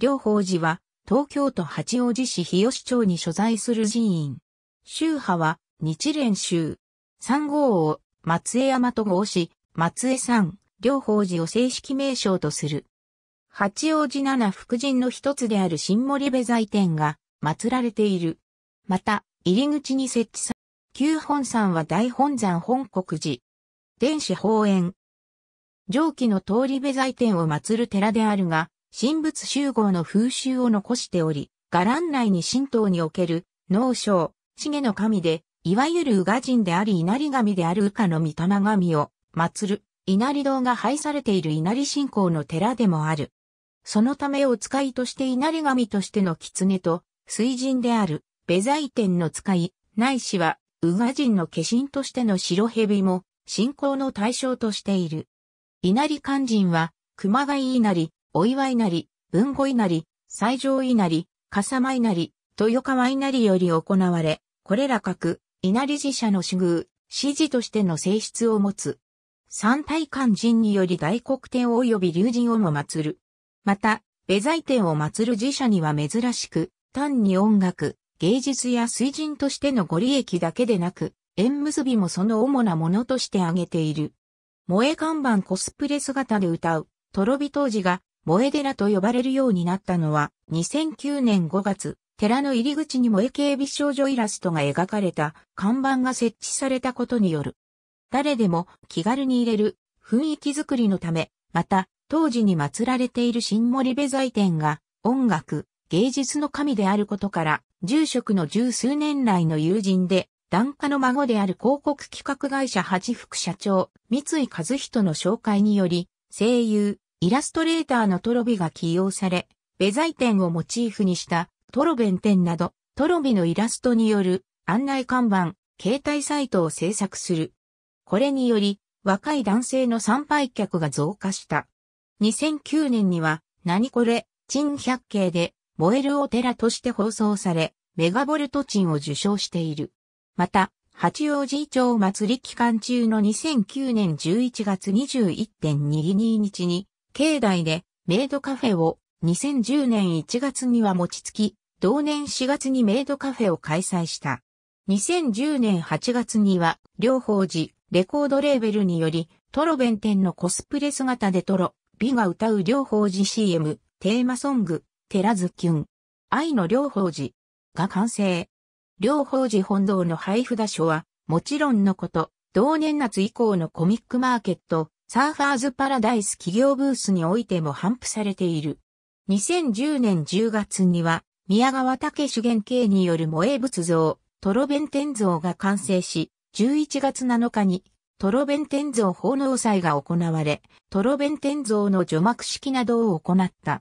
両法寺は、東京都八王子市日吉町に所在する寺院。宗派は、日蓮宗。三号王、松江山と号氏、松江山、両法寺を正式名称とする。八王子七福神の一つである新森部財天が、祀られている。また、入り口に設置さ、旧本山は大本山本国寺。電子法園。上記の通り部財天を祀る寺であるが、神仏集合の風習を残しており、伽藍内に神道における、農商、重の神で、いわゆる宇賀神であり稲荷神である宇賀の御霊神を祀る稲荷堂が廃されている稲荷信仰の寺でもある。そのためお使いとして稲荷神としての狐と水神であるベザイ天の使い、ないしは宇賀神の化身としての白蛇も信仰の対象としている。稲荷肝神は熊谷稲荷、お祝いなり、文庫稲荷、最上稲荷、笠間稲荷、豊川稲荷より行われ、これら各、稲荷寺社の主宮、指示としての性質を持つ。三大官人により大黒天及び竜神をも祀る。また、ベザイ天を祀る寺社には珍しく、単に音楽、芸術や水人としてのご利益だけでなく、縁結びもその主なものとして挙げている。萌え看板コスプレ姿で歌う、とろび当時が萌え寺と呼ばれるようになったのは、2009年5月、寺の入り口に萌え警備少女イラストが描かれた看板が設置されたことによる。誰でも気軽に入れる雰囲気づくりのため、また、当時に祀られている新森部財店が音楽、芸術の神であることから、住職の十数年来の友人で、檀家の孫である広告企画会社八福社長、三井和人の紹介により、声優、イラストレーターのトロビが起用され、ベザイ店をモチーフにしたトロベン店など、トロビのイラストによる案内看板、携帯サイトを制作する。これにより、若い男性の参拝客が増加した。2009年には、何これ、珍百景で、燃えるお寺として放送され、メガボルト珍を受賞している。また、八王子町祭り期間中の2009年11月21.22日に、境内でメイドカフェを2010年1月には餅つき、同年4月にメイドカフェを開催した。2010年8月には、両方寺、レコードレーベルにより、トロ弁天のコスプレ姿でトロ、美が歌う両方寺 CM、テーマソング、テラズキュン、愛の両方寺が完成。両方寺本堂の配布打所は、もちろんのこと、同年夏以降のコミックマーケット、サーファーズパラダイス企業ブースにおいても頒布されている。2010年10月には、宮川武主元型による萌え仏像、トロ弁天像が完成し、11月7日に、トロ弁天像奉納祭が行われ、トロ弁天像の除幕式などを行った。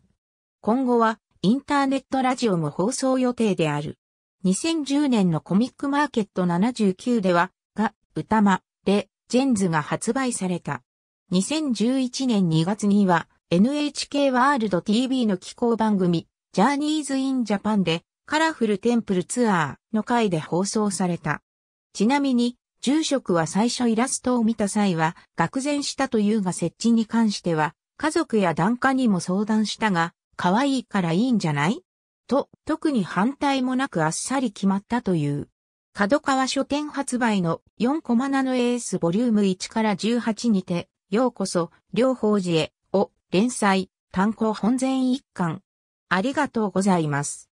今後は、インターネットラジオも放送予定である。2010年のコミックマーケット79では、が、歌間、レ、ジェンズが発売された。2011年2月には NHK ワールド TV の気候番組ジャーニーズ・イン・ジャパンでカラフルテンプルツアーの回で放送された。ちなみに、住職は最初イラストを見た際は、愕然したというが設置に関しては、家族や檀家にも相談したが、可愛いからいいんじゃないと、特に反対もなくあっさり決まったという。角川書店発売の4コマナのエースボリューム1から18にて、ようこそ、両方寺へ、を、連載、単行本全一巻。ありがとうございます。